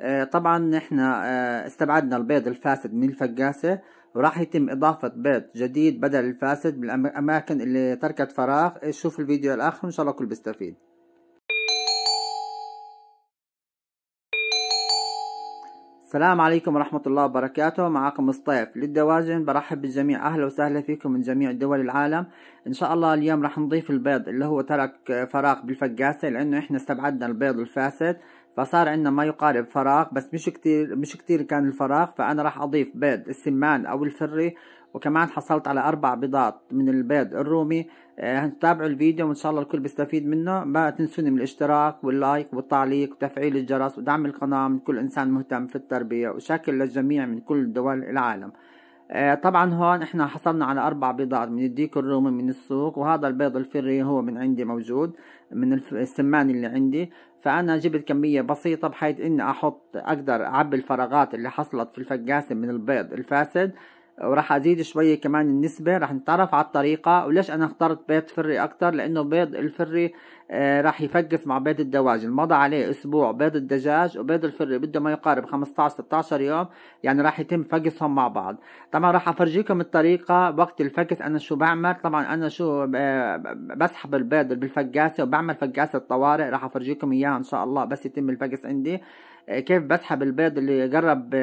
آه، طبعا احنا آه، استبعدنا البيض الفاسد من الفقاسة وراح يتم اضافة بيض جديد بدل الفاسد بالاماكن اللي تركت فراغ شوف الفيديو الاخر وان شاء الله الكل بيستفيد السلام عليكم ورحمة الله وبركاته معكم مصطيف للدواجن برحب بالجميع أهلا وسهلا فيكم من جميع دول العالم إن شاء الله اليوم راح نضيف البيض اللي هو ترك فراغ بالفقاسة لأنه إحنا استبعدنا البيض الفاسد فصار عندنا ما يقارب فراغ بس مش كتير مش كتير كان الفراغ فأنا راح أضيف بيض السمان أو الفري وكمان حصلت على أربع بيضات من البيض الرومي هنتابعوا آه، الفيديو وإن شاء الله الكل بيستفيد منه ما تنسوني من الاشتراك واللايك والتعليق وتفعيل الجرس ودعم القناة من كل إنسان مهتم في التربية وشاكل للجميع من كل دول العالم آه، طبعا هون احنا حصلنا على اربع بيضات من الديك الرومي من السوق وهذا البيض الفري هو من عندي موجود من السمان اللي عندي فانا جبت كمية بسيطة بحيث اني احط اقدر اعبي الفراغات اللي حصلت في الفقاسة من البيض الفاسد وراح ازيد شوية كمان النسبة راح نتعرف على الطريقة وليش انا اخترت بيض فري اكتر لانه بيض الفري آه، راح يفقف مع بيض الدواجن مضى عليه اسبوع بيض الدجاج وبيض الفري بده ما يقارب 15 16 يوم يعني راح يتم فقسهم مع بعض طبعا راح افرجيكم الطريقة وقت الفقس انا شو بعمل طبعا انا شو آه، بسحب البيض بالفقاسة وبعمل فقاسة طوارئ راح افرجيكم اياها ان شاء الله بس يتم الفقس عندي آه، كيف بسحب البيض اللي قرب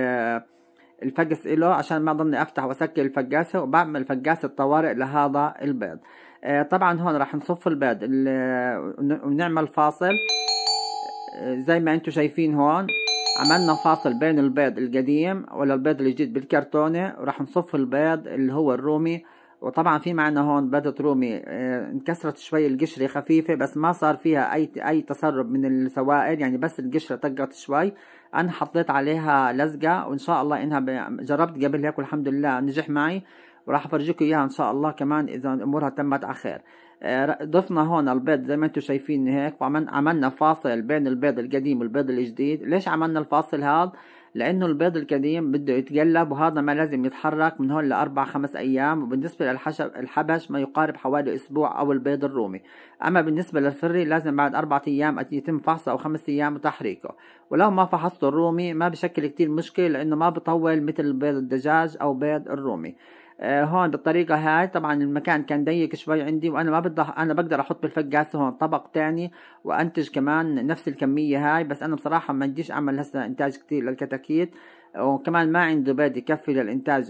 الفجس له عشان ما ضلني أفتح وأسكر الفجاسة وبعمل فجاسة طوارئ لهذا البيض آه، طبعا هون راح نصف البيض آه، ونعمل فاصل آه، زي ما انتم شايفين هون عملنا فاصل بين البيض القديم ولا البيض الجديد بالكرتونة وراح نصف البيض اللي هو الرومي وطبعا في معنا هون بدت رومي آه، انكسرت شوي القشرة خفيفة بس ما صار فيها أي أي تسرب من السوائل يعني بس القشرة طقت شوي أنا حطيت عليها لزقة وإن شاء الله إنها جربت قبل هيك والحمد لله نجح معي وراح أفرجيكم إياها إن شاء الله كمان إذا أمورها تمت على خير آه، ضفنا هون البيض زي ما انتم شايفين هيك وعملنا فاصل بين البيض القديم والبيض الجديد ليش عملنا الفاصل هذا لأنه البيض القديم بده يتقلب وهذا ما لازم يتحرك من هون لأربع خمس أيام وبالنسبة للحبش ما يقارب حوالي أسبوع أو البيض الرومي أما بالنسبة للفري لازم بعد اربع أيام يتم فحصه أو خمس أيام وتحريكه ولو ما فحصته الرومي ما بشكل كتير مشكلة لأنه ما بطول مثل بيض الدجاج أو بيض الرومي آه، هون بالطريقة هاي طبعا المكان كان ضيق شوي عندي وانا ما بدي انا بقدر احط بالفقاسة هون طبق تاني وانتج كمان نفس الكمية هاي بس انا بصراحة ما بديش اعمل هسا انتاج كتير للكتاكيت وكمان ما عندي بيض يكفي للانتاج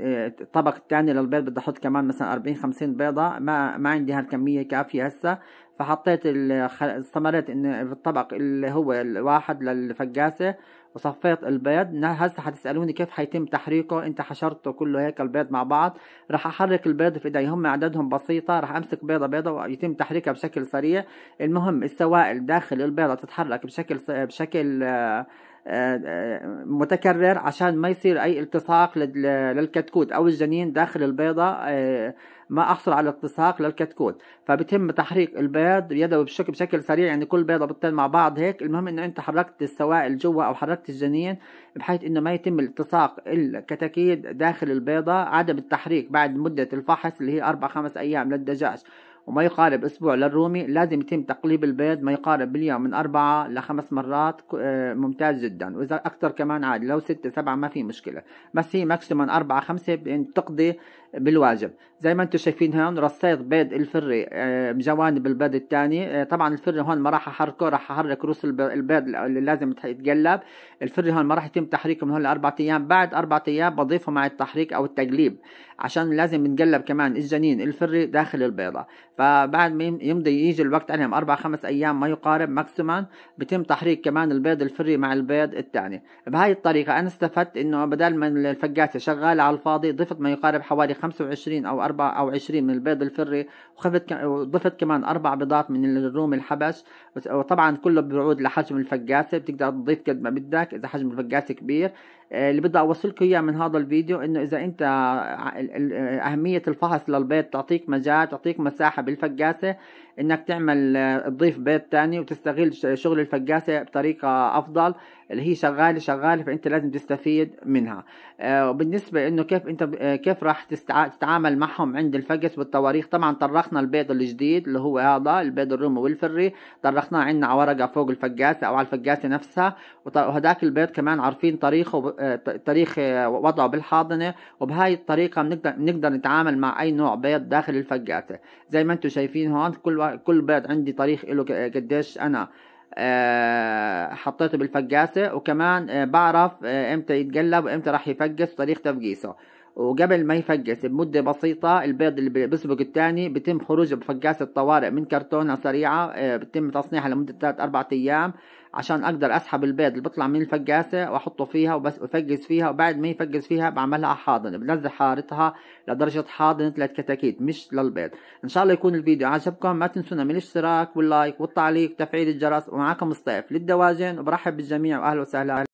الطبق آه، التاني للبيض بدي احط كمان مثلا 40 50 بيضه ما ما عندي هالكميه كافيه هسا فحطيت استمريت في بالطبق اللي هو الواحد للفقاسه وصفيت البيض هسه حتسألوني كيف حيتم تحريكه انت حشرته كله هيك البيض مع بعض رح احرك البيض في ايدي هم عددهم بسيطة رح امسك بيضة بيضة ويتم تحريكها بشكل سريع المهم السوائل داخل البيضة تتحرك بشكل بشكل آه متكرر عشان ما يصير اي التصاق للكتكوت او الجنين داخل البيضه آه، ما احصل على التصاق للكتكوت فبتم تحريق البيض يدوي بشكل بشكل سريع يعني كل بيضه بيضتين مع بعض هيك المهم انه انت حركت السوائل جوا او حركت الجنين بحيث انه ما يتم التصاق الكتاكيد داخل البيضه عدم التحريك بعد مده الفحص اللي هي اربع خمس ايام للدجاج وما يقارب أسبوع للرومي لازم يتم تقليب البيض ما يقارب باليوم من أربعة لخمس مرات آه، ممتاز جدا وإذا أكثر كمان عادي لو ستة سبعة ما في مشكلة بس هي ماكسيموم أربعة خمسة تقضي بالواجب زي ما انتم شايفين هون رصيت بيض الفري آه، بجوانب البيض الثاني آه، طبعا الفري هون ما راح احركه راح احرك روس البيض اللي لازم يتقلب الفري هون ما راح يتم تحريكه من هون لاربع ايام بعد اربع ايام بضيفه مع التحريك او التقليب عشان لازم نقلب كمان الجنين الفري داخل البيضه فبعد ما يمضي يجي الوقت عليهم أربع خمس أيام ما يقارب ماكسيمم بتم تحريك كمان البيض الفري مع البيض الثاني بهاي الطريقة أنا استفدت إنه بدل ما الفقاسة شغالة على الفاضي ضفت ما يقارب حوالي 25 أو 4 أو 20 من البيض الفري وخفت وضفت كمان أربع بيضات من الروم الحبش وطبعا كله بيعود لحجم الفقاسة بتقدر تضيف قد ما بدك إذا حجم الفقاسة كبير آه، اللي بدي اوصلكم اياه من هذا الفيديو انه اذا انت اهميه الفحص للبيض تعطيك مجال تعطيك مساحه بالفقاسة انك تعمل آه، تضيف بيت تاني وتستغل شغل الفقاسة بطريقة افضل اللي هي شغالة شغالة فانت لازم تستفيد منها آه، وبالنسبة انه كيف انت آه، كيف راح تتعامل معهم عند الفقس بالطواريخ طبعا طرخنا البيض الجديد اللي هو هذا البيض الرومي والفري طرخناه عندنا على ورقة فوق الفقاسة او على الفقاسة نفسها وهداك البيض كمان عارفين تاريخه تاريخ وضعه بالحاضنة وبهاي الطريقة بنقدر نتعامل مع اي نوع بيض داخل الفقاسة زي ما انتم شايفين هون كل كل بيض عندي تاريخ له قديش انا آه، حطيته بالفقاسة وكمان آه، بعرف آه، امتى يتقلب وامتى راح يفقس وتاريخ تفقيسه وقبل ما يفقس بمدة بسيطة البيض اللي بيسبق التاني بتم خروجه بفقاس الطوارئ من كرتونة سريعة آه، بتم تصنيعها لمدة 3 أربعة أيام عشان أقدر أسحب البيض اللي بطلع من الفقاسة وأحطه فيها وبس أفقس فيها وبعد ما يفقس فيها بعملها حاضنة بنزل حارتها لدرجة حاضنة ثلاث كتاكيت مش للبيض إن شاء الله يكون الفيديو عجبكم ما تنسونا من الاشتراك واللايك والتعليق وتفعيل الجرس ومعكم الصيف للدواجن وبرحب بالجميع وأهلا وسهلا